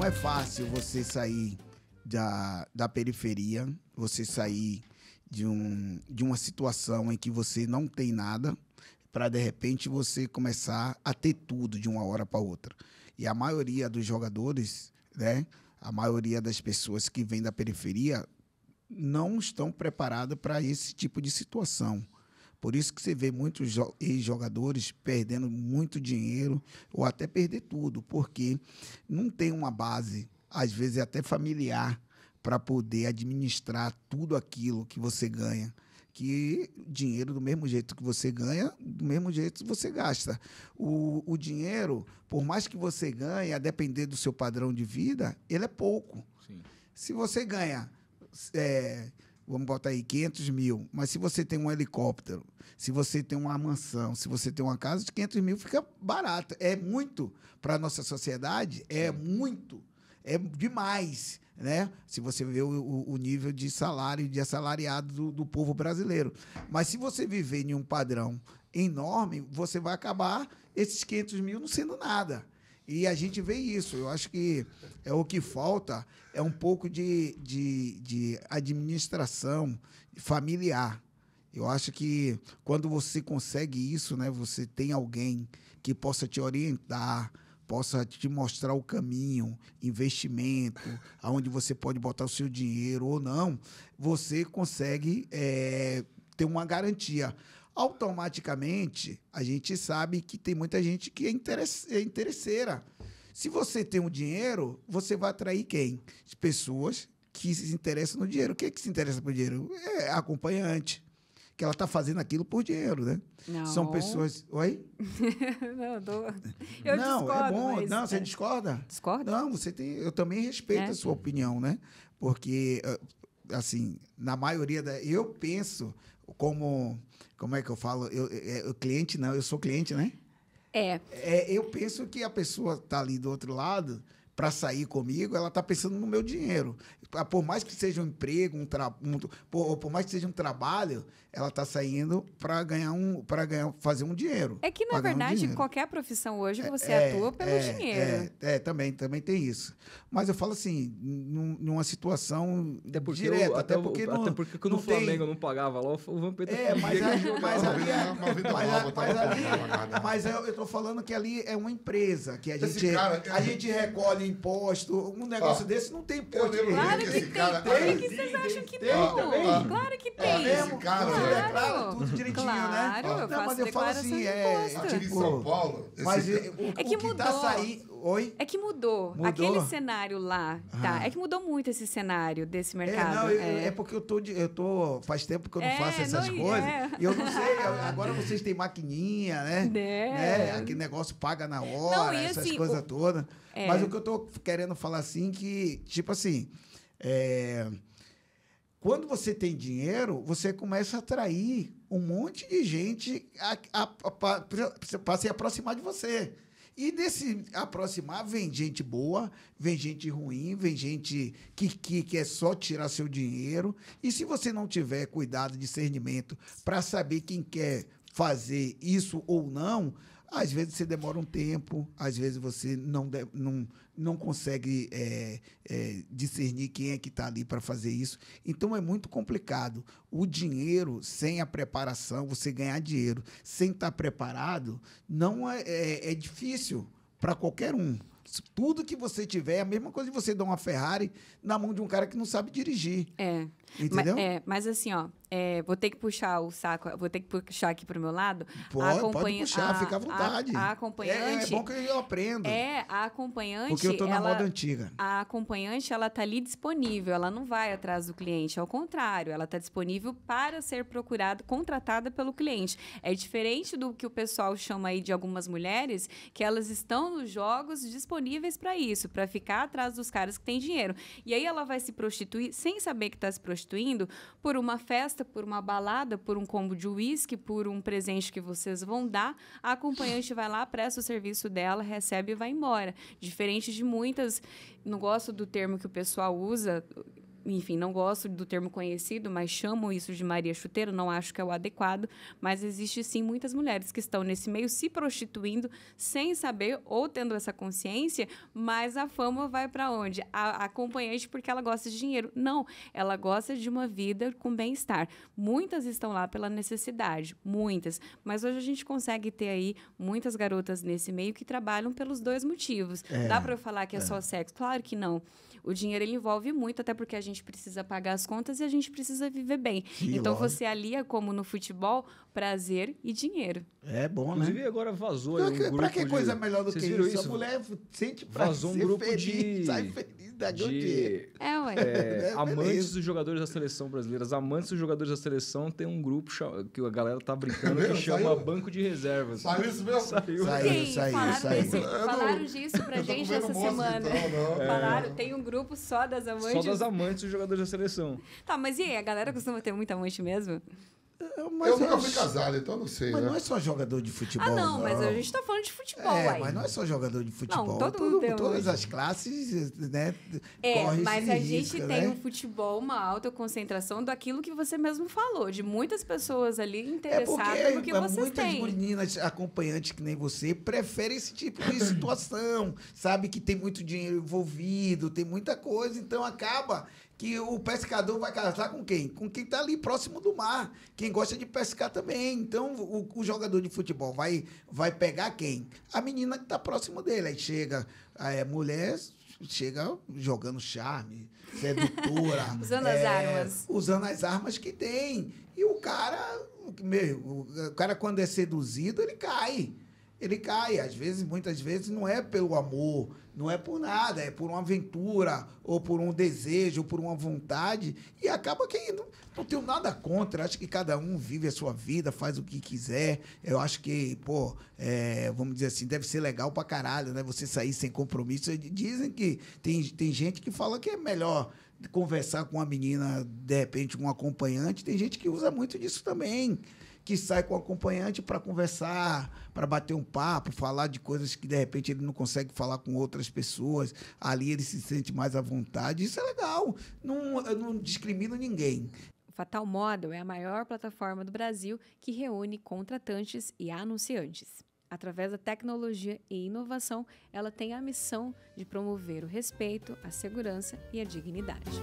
não é fácil você sair da, da periferia, você sair de, um, de uma situação em que você não tem nada, para de repente você começar a ter tudo de uma hora para outra. E a maioria dos jogadores, né, a maioria das pessoas que vêm da periferia, não estão preparadas para esse tipo de situação. Por isso que você vê muitos jogadores perdendo muito dinheiro ou até perder tudo, porque não tem uma base, às vezes é até familiar, para poder administrar tudo aquilo que você ganha. Que dinheiro, do mesmo jeito que você ganha, do mesmo jeito você gasta. O, o dinheiro, por mais que você ganhe, a depender do seu padrão de vida, ele é pouco. Sim. Se você ganha. É, vamos botar aí, 500 mil. Mas se você tem um helicóptero, se você tem uma mansão, se você tem uma casa, de 500 mil fica barato. É muito para a nossa sociedade, é muito, é demais. Né? Se você vê o, o nível de salário, de assalariado do, do povo brasileiro. Mas se você viver em um padrão enorme, você vai acabar esses 500 mil não sendo nada. E a gente vê isso. Eu acho que é o que falta é um pouco de, de, de administração familiar. Eu acho que quando você consegue isso, né, você tem alguém que possa te orientar, possa te mostrar o caminho, investimento, aonde você pode botar o seu dinheiro ou não, você consegue é, ter uma garantia automaticamente a gente sabe que tem muita gente que é, interesse, é interesseira. Se você tem um dinheiro, você vai atrair quem? Pessoas que se interessam no dinheiro. o é que se interessa por dinheiro? É acompanhante. Que ela está fazendo aquilo por dinheiro, né? Não. São pessoas. Oi? não, tô... eu não, é discordo, é bom. Mas... Não, é. você discorda? Discorda? Não, você tem. Eu também respeito é. a sua opinião, né? Porque ah, assim, na maioria da. Eu penso, como como é que eu falo? Eu, eu, é, eu, é, cliente não, eu sou cliente, né? É. é eu penso que a pessoa está ali do outro lado para sair comigo, ela está pensando no meu dinheiro. Ah, por mais que seja um emprego, um, trabalho, por, por, mais que seja um trabalho, ela está saindo para ganhar um, para ganhar, fazer um dinheiro. É que na verdade um qualquer profissão hoje é, você é, atua pelo é, dinheiro. É, é, também, também tem isso. Mas eu falo assim, num, numa situação até porque direta, eu, até, até, porque não, até porque quando não o Flamengo tem... não pagava lá, o Vampeta. É, mas, mas ali, é, mas, eu, eu tô falando que ali é uma empresa que a gente, é, cara, a gente recolhe imposto. Um negócio ah, desse não tem imposto. claro que, que tem. Cara... que vocês acham que tem, não? Claro que é tem. É mesmo, cara, claro, tudo direitinho, né? claro, né? Eu não, mas eu falo assim, é... Aqui em tipo, São Paulo... Mas é, o, é que, o que tá mudou. Tá Oi? É que mudou. mudou. Aquele cenário lá, tá? Ah. É que mudou muito esse cenário desse é, mercado. É, não, é. é, porque eu tô, de, eu tô... Faz tempo que eu não é, faço essas não, é. coisas. E eu não sei, ah, agora vocês têm maquininha, né? É. Aquele negócio paga na hora, essas assim, coisas todas. Mas o que eu tô tô querendo falar assim que, tipo assim, é, quando você tem dinheiro, você começa a atrair um monte de gente para se aproximar de você. E nesse aproximar vem gente boa, vem gente ruim, vem gente que, que quer só tirar seu dinheiro. E se você não tiver cuidado, discernimento para saber quem quer fazer isso ou não, às vezes você demora um tempo, às vezes você não, de, não, não consegue é, é, discernir quem é que está ali para fazer isso. Então é muito complicado. O dinheiro, sem a preparação, você ganhar dinheiro sem estar tá preparado, não é, é, é difícil para qualquer um. Tudo que você tiver, é a mesma coisa de você dar uma Ferrari na mão de um cara que não sabe dirigir. É. Entendeu? é, mas assim, ó, é, vou ter que puxar o saco, vou ter que puxar aqui pro meu lado. Pode, a pode puxar, a, fica à vontade. A, a acompanhante. É, é, bom que eu aprenda. É, a acompanhante. Porque eu tô na ela, moda antiga. A acompanhante, ela tá ali disponível, ela não vai atrás do cliente. Ao contrário, ela tá disponível para ser procurada, contratada pelo cliente. É diferente do que o pessoal chama aí de algumas mulheres, que elas estão nos jogos disponíveis para isso, para ficar atrás dos caras que têm dinheiro. E aí ela vai se prostituir sem saber que tá se prostituindo por uma festa, por uma balada, por um combo de uísque, por um presente que vocês vão dar. A acompanhante vai lá, presta o serviço dela, recebe e vai embora. Diferente de muitas, não gosto do termo que o pessoal usa, enfim, não gosto do termo conhecido, mas chamo isso de Maria Chuteiro, não acho que é o adequado, mas existe sim muitas mulheres que estão nesse meio se prostituindo sem saber ou tendo essa consciência, mas a fama vai para onde? A, a acompanhante porque ela gosta de dinheiro. Não, ela gosta de uma vida com bem-estar. Muitas estão lá pela necessidade, muitas, mas hoje a gente consegue ter aí muitas garotas nesse meio que trabalham pelos dois motivos. É, Dá para eu falar que é, é só sexo? Claro que não. O dinheiro ele envolve muito, até porque a gente gente precisa pagar as contas e a gente precisa viver bem. Sim, então lógico. você alia, como no futebol, prazer e dinheiro. É bom, né? Inclusive, agora vazou. Não, um pra que coisa de... melhor do Vocês que isso? isso? A mulher sente prazer. Vazou um grupo feliz, de. Sai feliz. Tá de é, ué. É, é amantes dos jogadores da seleção brasileira. As amantes dos jogadores da seleção tem um grupo que a galera tá brincando que chama saiu? Banco de Reservas. Saiu isso mesmo? Saiu, saiu, saiu. Falaram, saiu. Desse, falaram disso pra gente essa então, semana. Então, falaram, tem um grupo só das amantes. Só das amantes dos jogadores da seleção. Tá, mas e aí? A galera costuma ter muita amante mesmo? É, mas eu é nunca fui casado, então não sei. Mas né? não é só jogador de futebol. Ah, não, não. mas a gente está falando de futebol. É, aí. mas não é só jogador de futebol. Não, todo mundo todas as classes, né? É, mas a gente risco, né? tem né? um futebol, uma alta concentração daquilo que você mesmo falou, de muitas pessoas ali é interessadas é no que você muitas Muitas meninas acompanhantes que nem você preferem esse tipo de situação, sabe? Que tem muito dinheiro envolvido, tem muita coisa, então acaba que o pescador vai casar com quem? Com quem está ali próximo do mar. Quem gosta de pescar também. Então, o, o jogador de futebol vai, vai pegar quem? A menina que está próximo dele. Aí chega é, mulher, chega jogando charme, sedutora. usando é, as armas. Usando as armas que tem. E o cara, meu, o cara quando é seduzido, ele cai ele cai. Às vezes, muitas vezes, não é pelo amor, não é por nada, é por uma aventura, ou por um desejo, ou por uma vontade, e acaba caindo. não, não tenho nada contra. Acho que cada um vive a sua vida, faz o que quiser. Eu acho que, pô, é, vamos dizer assim, deve ser legal pra caralho, né? Você sair sem compromisso. Dizem que tem, tem gente que fala que é melhor conversar com uma menina, de repente, com um acompanhante. Tem gente que usa muito disso também que sai com o acompanhante para conversar, para bater um papo, falar de coisas que de repente ele não consegue falar com outras pessoas. Ali ele se sente mais à vontade. Isso é legal. Não, eu não discrimino ninguém. Fatal Model é a maior plataforma do Brasil que reúne contratantes e anunciantes. Através da tecnologia e inovação, ela tem a missão de promover o respeito, a segurança e a dignidade.